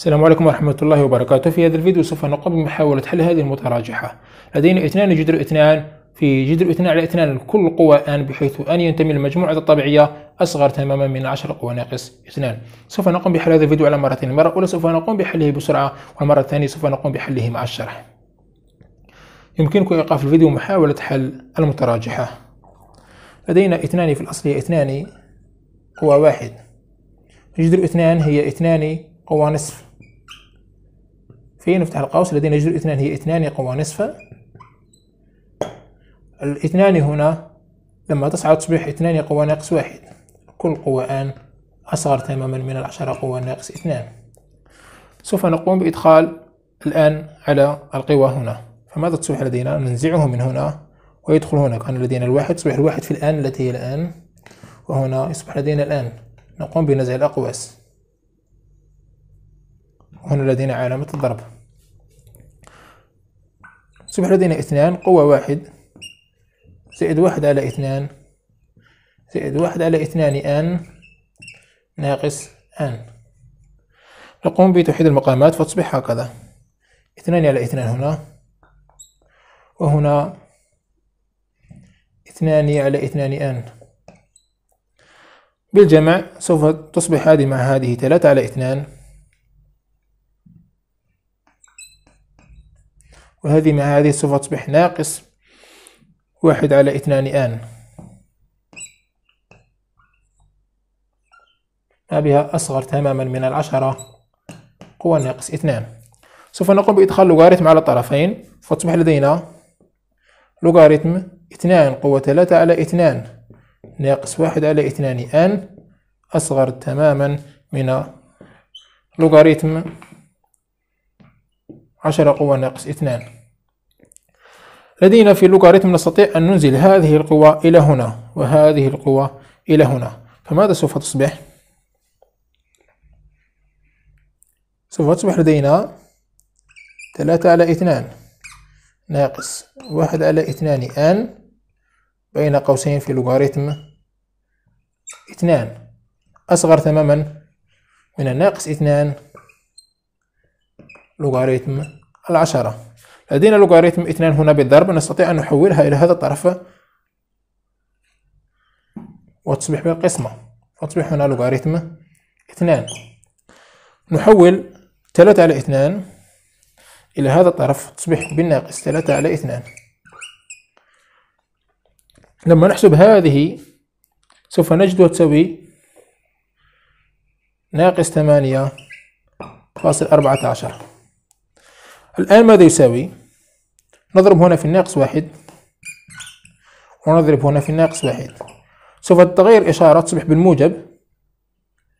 السلام عليكم ورحمة الله وبركاته في هذا الفيديو سوف نقوم بمحاولة حل هذه المتراجحة لدينا اثنان جذر اثنان في جذر اثنان على اثنان كل قوى ان بحيث ان ينتمي المجموعة الطبيعية اصغر تماما من 10 قوى ناقص اثنان سوف نقوم بحل هذا الفيديو على مرتين المرة الاولى سوف نقوم بحله بسرعة والمرة الثانية سوف نقوم بحله مع الشرح يمكنكم ايقاف الفيديو محاولة حل المتراجحة لدينا اثنان في الاصل هي اثنان قوى واحد جذر اثنان هي اثنان قوى نصف في نفتح القوس لدينا جذر اثنان هي اثنان يقوم نصفا الاثنان هنا لما تصعد تصبح اثنان قوى ناقص واحد كل قوى ان أصغر تماما من العشرة قوى ناقص اثنان سوف نقوم بإدخال الآن على القوى هنا فماذا تصبح لدينا ننزعه من هنا ويدخل هنا كان لدينا الواحد تصبح الواحد في الآن التي هي الآن وهنا يصبح لدينا الآن نقوم بنزع الأقواس هنا لدينا علامة الضرب أصبح لدينا اثنان قوة واحد زائد واحد على اثنان زائد واحد على اثنان آن ناقص آن نقوم بتوحيد المقامات فتصبح هكذا اثنان على اثنان هنا وهنا اثنان على اثنان آن بالجمع سوف تصبح هذه مع هذه ثلاثة على اثنان وهذه مع هذه سوف تصبح ناقص واحد على اثنان آن ما بها أصغر تماما من العشرة قوى ناقص اثنان سوف نقوم بإدخال لوغاريتم على الطرفين فتصبح لدينا لوغاريتم اثنان قوة ثلاثة على اثنان ناقص واحد على اثنان آن أصغر تماما من لوغاريتم عشرة قوة ناقص اثنان لدينا في اللوغاريتم نستطيع أن ننزل هذه القوة إلى هنا وهذه القوة إلى هنا فماذا سوف تصبح؟ سوف تصبح لدينا ثلاثة على اثنان ناقص واحد على اثنان أن بين قوسين في لوغاريتم اثنان أصغر تماما من الناقص اثنان لوغاريتم العشرة لدينا لوغاريتم اثنان هنا بالضرب نستطيع أن نحولها إلى هذا الطرف وتصبح بالقسمة وتصبح هنا لوغاريتم اثنان نحول ثلاثة على اثنان إلى هذا الطرف تصبح بالناقص ثلاثة على اثنان لما نحسب هذه سوف نجدها تساوي ناقص ثمانية فاصل أربعة عشر الآن ماذا يساوي؟ نضرب هنا في الناقص واحد ونضرب هنا في الناقص واحد سوف تتغير إشارة تصبح بالموجب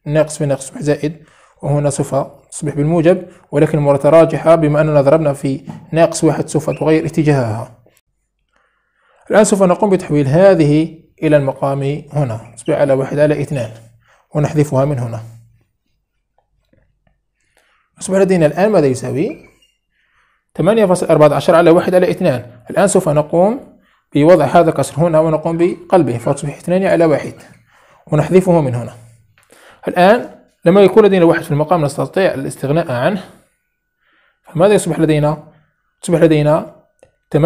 ناقص في ناقص تصبح زائد وهنا سوف تصبح بالموجب ولكن متراجحة بما أننا ضربنا في ناقص واحد سوف تغير اتجاهها الآن سوف نقوم بتحويل هذه إلى المقام هنا تصبح على واحد على اثنان ونحذفها من هنا أصبح لدينا الآن ماذا يساوي 8.14 على 1 على 2 الآن سوف نقوم بوضع هذا الكسر هنا ونقوم بقلبه فتصبح 2 على 1 ونحذفه من هنا الآن لما يكون لدينا واحد في المقام نستطيع الاستغناء عنه فماذا يصبح لدينا؟ تصبح لدينا 8.14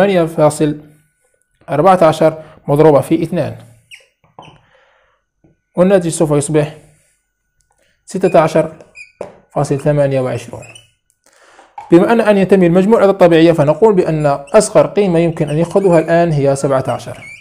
مضروبة في 2 والناتج سوف يصبح 16.28 بما أن أن ينتمي المجموع إلى الطبيعية فنقول بأن أصغر قيمة يمكن أن يأخذها الآن هي 17